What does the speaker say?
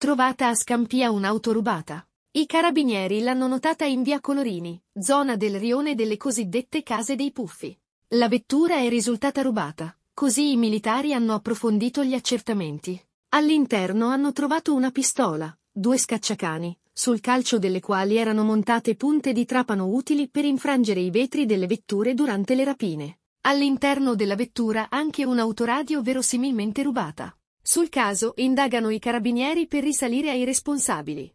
Trovata a Scampia un'auto rubata. I carabinieri l'hanno notata in via Colorini, zona del rione delle cosiddette case dei puffi. La vettura è risultata rubata, così i militari hanno approfondito gli accertamenti. All'interno hanno trovato una pistola, due scacciacani, sul calcio delle quali erano montate punte di trapano utili per infrangere i vetri delle vetture durante le rapine. All'interno della vettura anche un'autoradio verosimilmente rubata. Sul caso indagano i carabinieri per risalire ai responsabili.